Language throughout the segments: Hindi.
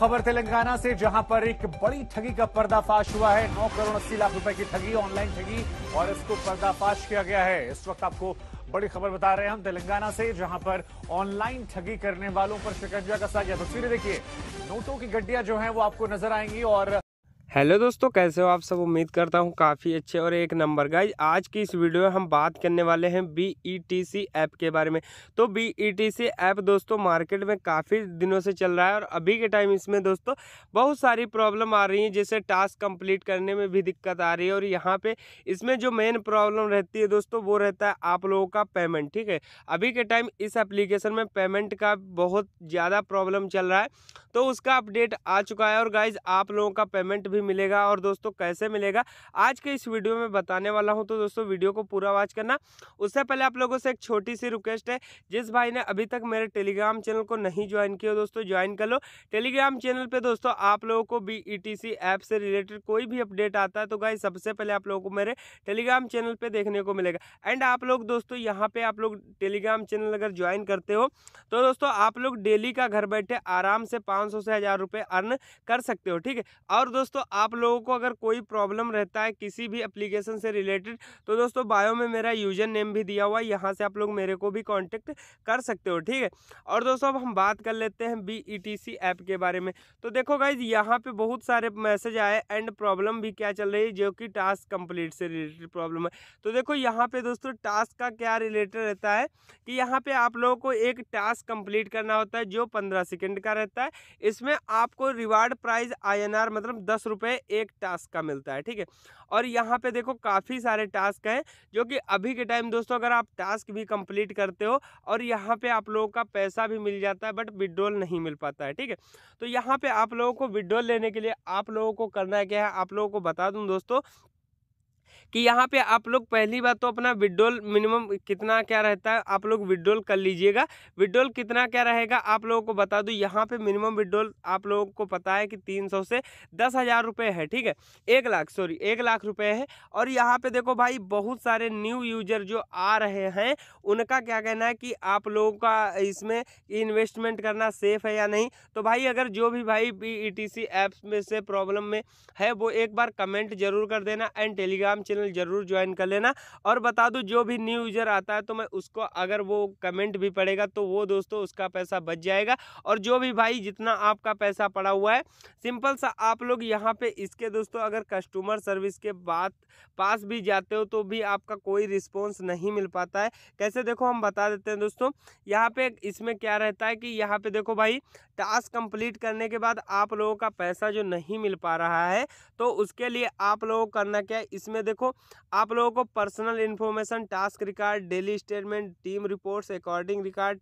खबर तेलंगाना से जहां पर एक बड़ी ठगी का पर्दाफाश हुआ है नौ करोड़ अस्सी लाख रुपए की ठगी ऑनलाइन ठगी और इसको पर्दाफाश किया गया है इस वक्त आपको बड़ी खबर बता रहे हैं हम तेलंगाना से जहां पर ऑनलाइन ठगी करने वालों पर शिकंजा कसा गया तस्वीरें देखिए नोटों की गड्डियां जो हैं वो आपको नजर आएंगी और हेलो दोस्तों कैसे हो आप सब उम्मीद करता हूँ काफ़ी अच्छे और एक नंबर गाइज आज की इस वीडियो में हम बात करने वाले हैं B E T C app के बारे में तो B E T C app दोस्तों मार्केट में काफ़ी दिनों से चल रहा है और अभी के टाइम इसमें दोस्तों बहुत सारी प्रॉब्लम आ रही हैं जैसे टास्क कंप्लीट करने में भी दिक्कत आ रही है और यहाँ पर इसमें जो मेन प्रॉब्लम रहती है दोस्तों वो रहता है आप लोगों का पेमेंट ठीक है अभी के टाइम इस एप्लीकेशन में पेमेंट का बहुत ज़्यादा प्रॉब्लम चल रहा है तो उसका अपडेट आ चुका है और गाइज आप लोगों का पेमेंट भी मिलेगा और दोस्तों कैसे मिलेगा आज के इस वीडियो में बताने वाला हूँ तो दोस्तों वीडियो को पूरा वॉच करना उससे पहले आप लोगों से एक छोटी सी रिक्वेस्ट है जिस भाई ने अभी तक मेरे टेलीग्राम चैनल को नहीं ज्वाइन किया दोस्तों ज्वाइन कर लो टेलीग्राम चैनल पर दोस्तों आप लोगों को बी ऐप e से रिलेटेड कोई भी अपडेट आता है तो गाइज सबसे पहले आप लोगों को मेरे टेलीग्राम चैनल पर देखने को मिलेगा एंड आप लोग दोस्तों यहाँ पे आप लोग टेलीग्राम चैनल अगर ज्वाइन करते हो तो दोस्तों आप लोग डेली का घर बैठे आराम से पाँच पाँच से हज़ार रुपये अर्न कर सकते हो ठीक है और दोस्तों आप लोगों को अगर कोई प्रॉब्लम रहता है किसी भी अप्लीकेशन से रिलेटेड तो दोस्तों बायो में मेरा यूजर नेम भी दिया हुआ है यहाँ से आप लोग मेरे को भी कॉन्टेक्ट कर सकते हो ठीक है और दोस्तों अब हम बात कर लेते हैं बी e ऐप के बारे में तो देखो गाइज यहाँ पर बहुत सारे मैसेज आए एंड प्रॉब्लम भी क्या चल रही है जो कि टास्क कंप्लीट से रिलेटेड प्रॉब्लम है तो देखो यहाँ पे दोस्तों टास्क का क्या रिलेटेड रहता है कि यहाँ पे आप लोगों को एक टास्क कंप्लीट करना होता है जो पंद्रह सेकेंड का रहता है इसमें आपको रिवार्ड प्राइज आई मतलब दस रुपये एक टास्क का मिलता है ठीक है और यहाँ पे देखो काफ़ी सारे टास्क हैं जो कि अभी के टाइम दोस्तों अगर आप टास्क भी कंप्लीट करते हो और यहाँ पे आप लोगों का पैसा भी मिल जाता है बट विड्रॉल नहीं मिल पाता है ठीक है तो यहाँ पे आप लोगों को विड्रॉल लेने के लिए आप लोगों को करना क्या है आप लोगों को बता दूँ दोस्तों कि यहाँ पे आप लोग पहली बार तो अपना विड्रोल मिनिमम कितना क्या रहता है आप लोग विड्रोल कर लीजिएगा विड्रोल कितना क्या रहेगा आप लोगों को बता दूँ यहाँ पे मिनिमम विड्रोल आप लोगों को पता है कि तीन सौ से दस हज़ार रुपये है ठीक है एक लाख सॉरी एक लाख रुपये है और यहाँ पर देखो भाई बहुत सारे न्यू यूजर जो आ रहे हैं उनका क्या कहना है कि आप लोगों का इसमें इन्वेस्टमेंट करना सेफ़ है या नहीं तो भाई अगर जो भी भाई B E T C apps में से प्रॉब्लम में है वो एक बार कमेंट जरूर कर देना एंड टेलीग्राम चैनल चैनल ज़रूर ज्वाइन कर लेना और बता दूँ जो भी न्यू यूज़र आता है तो मैं उसको अगर वो कमेंट भी पड़ेगा तो वो दोस्तों उसका पैसा बच जाएगा और जो भी भाई जितना आपका पैसा पड़ा हुआ है सिंपल सा आप लोग यहाँ पे इसके दोस्तों अगर कस्टमर सर्विस के बाद पास भी जाते हो तो भी आपका कोई रिस्पॉन्स नहीं मिल पाता है कैसे देखो हम बता देते हैं दोस्तों यहाँ पे इसमें क्या रहता है कि यहाँ पे देखो भाई टास्क कंप्लीट करने के बाद आप लोगों का पैसा जो नहीं मिल पा रहा है तो उसके लिए आप लोगों को करना क्या है इसमें देखो आप लोगों को personal information task record daily statement team reports according record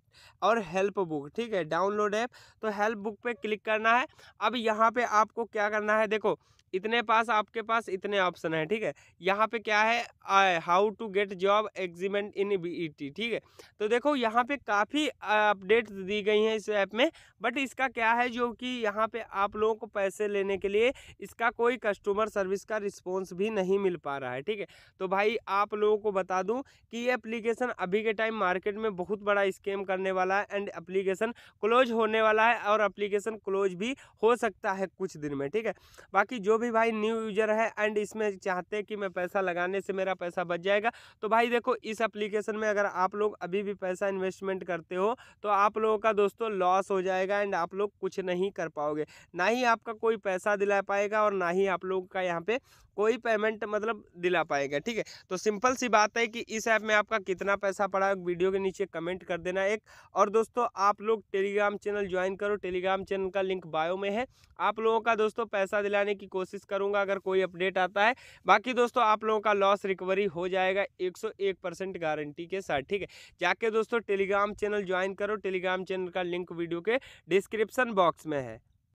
और हेल्प बुक ठीक है डाउनलोड ऐप तो हेल्प बुक पे क्लिक करना है अब यहाँ पे आपको क्या करना है देखो इतने पास आपके पास इतने ऑप्शन हैं ठीक है यहाँ पे क्या है how to get job agreement in B ठीक है तो देखो यहाँ पे काफ़ी अपडेट दी गई हैं इस ऐप में बट इसका क्या है जो कि यहाँ पे आप लोगों को पैसे लेने के लिए इसका कोई कस्टमर सर्विस का रिस्पॉन्स भी नहीं मिल पा रहा है ठीक है तो भाई आप लोगों को बता दूँ कि ये अप्लीकेशन अभी के टाइम मार्केट में बहुत बड़ा स्कैम करने वाला है एंड अप्लीकेशन क्लोज होने वाला है और अप्लीकेशन क्लोज भी हो सकता है कुछ दिन में ठीक है बाकी जो भी भाई न्यू यूजर है एंड इसमें चाहते हैं कि मैं पैसा लगाने से मेरा पैसा बच जाएगा तो भाई देखो इस एप्लीकेशन में अगर आप लोग अभी भी पैसा इन्वेस्टमेंट करते हो तो आप लोगों का दोस्तों लॉस हो जाएगा एंड आप लोग कुछ नहीं कर पाओगे ना ही आपका कोई पैसा दिला पाएगा और ना ही आप लोग का यहाँ पे कोई पेमेंट मतलब दिला पाएगा ठीक है तो सिंपल सी बात है कि इस ऐप में आपका कितना पैसा पड़ा वीडियो के नीचे कमेंट कर देना एक और दोस्तों आप लोग टेलीग्राम चैनल ज्वाइन करो टेलीग्राम चैनल का लिंक बायो में है आप लोगों का दोस्तों पैसा दिलाने की कोशिश करूंगा अगर कोई अपडेट आता है बाकी दोस्तों आप लोगों का लॉस रिकवरी हो जाएगा एक परसेंट गारंटी के साथ ठीक है जाके दोस्तों टेलीग्राम चैनल ज्वाइन करो टेलीग्राम चैनल का लिंक वीडियो के डिस्क्रिप्सन बॉक्स में है